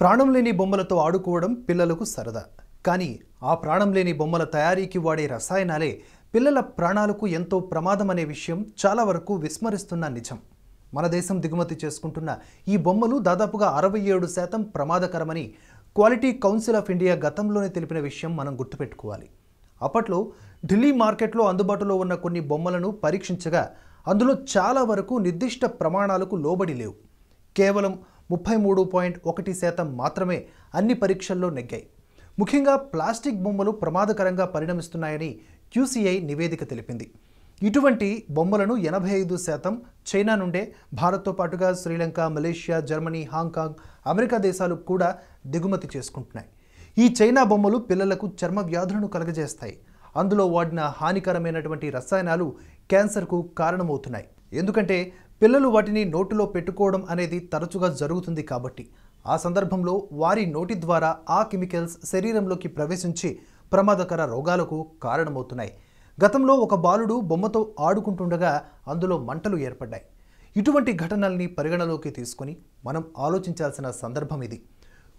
ప్రాణం లేని బొమ్మలతో ఆడుకోవడం పిల్లలకు సరదా కానీ ఆ ప్రాణం లేని బొమ్మల తయారీకి వాడే రసాయనాలే పిల్లల ప్రాణాలకు ఎంతో ప్రమాదం అనే విషయం చాలా వరకు విస్మరిస్తున్న నిజం మన దేశం దిగుమతి చేసుకుంటున్న ఈ బొమ్మలు దాదాపుగా అరవై ఏడు శాతం ప్రమాదకరమని క్వాలిటీ కౌన్సిల్ ఆఫ్ ఇండియా గతంలోనే తెలిపిన విషయం మనం గుర్తుపెట్టుకోవాలి అప్పట్లో ఢిల్లీ మార్కెట్లో అందుబాటులో ఉన్న కొన్ని బొమ్మలను పరీక్షించగా అందులో చాలా వరకు నిర్దిష్ట ప్రమాణాలకు లోబడి లేవు కేవలం ముప్పై మూడు పాయింట్ ఒకటి శాతం మాత్రమే అన్ని పరీక్షల్లో నెగ్గాయి ముఖ్యంగా ప్లాస్టిక్ బొమ్మలు ప్రమాదకరంగా పరిణమిస్తున్నాయని క్యూసీఐ నివేదిక తెలిపింది ఇటువంటి బొమ్మలను ఎనభై ఐదు శాతం చైనా నుండే భారత్తో పాటుగా Sri Lanka Malaysia Germany Hong Kong America దేశాలు కూడా దిగుమతి చేసుకుంటున్నాయి ఈ చైనా బొమ్మలు పిల్లలకు చర్మ వ్యాధులను కలగజేస్తాయి అందులో వాడిన హానికరమైనటువంటి రసాయనాలు క్యాన్సర్కు కారణమవుతున్నాయి ఎందుకంటే పిల్లలు వాటిని నోటులో పెట్టుకోవడం అనేది తరచుగా జరుగుతుంది కాబట్టి ఆ సందర్భంలో వారి నోటి ద్వారా ఆ కెమికల్స్ శరీరంలోకి ప్రవేశించి ప్రమాదకర రోగాలకు కారణమవుతున్నాయి గతంలో ఒక బాలుడు బొమ్మతో ఆడుకుంటుండగా అందులో మంటలు ఏర్పడ్డాయి ఇటువంటి ఘటనల్ని పరిగణలోకి తీసుకొని మనం ఆలోచించాల్సిన సందర్భం ఇది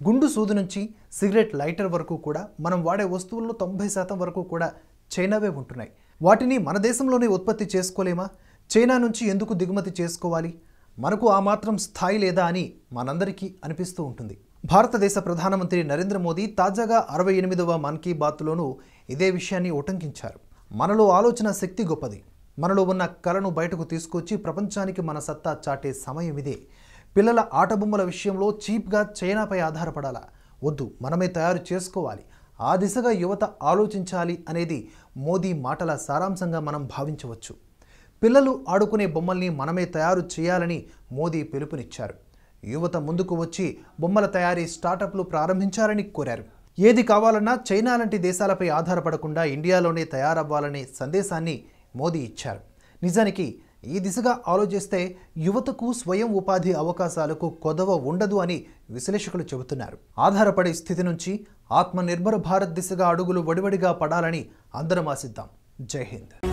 గుండు సూది నుంచి సిగరెట్ లైటర్ వరకు కూడా మనం వాడే వస్తువుల్లో తొంభై శాతం వరకు కూడా చైనావే ఉంటున్నాయి వాటిని మన దేశంలోనే ఉత్పత్తి చేసుకోలేమా చైనా నుంచి ఎందుకు దిగుమతి చేసుకోవాలి మనకు ఆ మాత్రం స్థాయి లేదా అని మనందరికీ అనిపిస్తూ ఉంటుంది భారతదేశ ప్రధానమంత్రి నరేంద్ర మోదీ తాజాగా అరవై ఎనిమిదవ మన్ కీ బాత్లోనూ ఇదే విషయాన్ని ఉటంకించారు మనలో ఆలోచన శక్తి గొప్పది మనలో ఉన్న కళను బయటకు తీసుకొచ్చి ప్రపంచానికి మన సత్తా చాటే సమయం ఇదే పిల్లల ఆటబొమ్మల విషయంలో చీప్గా చైనాపై ఆధారపడాలా వద్దు మనమే తయారు చేసుకోవాలి ఆ దిశగా యువత ఆలోచించాలి అనేది మోదీ మాటల సారాంశంగా మనం భావించవచ్చు పిల్లలు ఆడుకునే బొమ్మల్ని మనమే తయారు చేయాలని మోదీ పిలుపునిచ్చారు యువత ముందుకు వచ్చి బొమ్మల తయారీ స్టార్టప్లు ప్రారంభించాలని కోరారు ఏది కావాలన్నా చైనా లాంటి దేశాలపై ఆధారపడకుండా ఇండియాలోనే తయారవ్వాలనే సందేశాన్ని మోదీ ఇచ్చారు నిజానికి ఈ దిశగా ఆలోచిస్తే యువతకు స్వయం ఉపాధి అవకాశాలకు కొదవ ఉండదు అని విశ్లేషకులు చెబుతున్నారు ఆధారపడే స్థితి నుంచి ఆత్మనిర్భర భారత్ దిశగా అడుగులు వడివడిగా పడాలని అందరం ఆశిద్దాం జై హింద్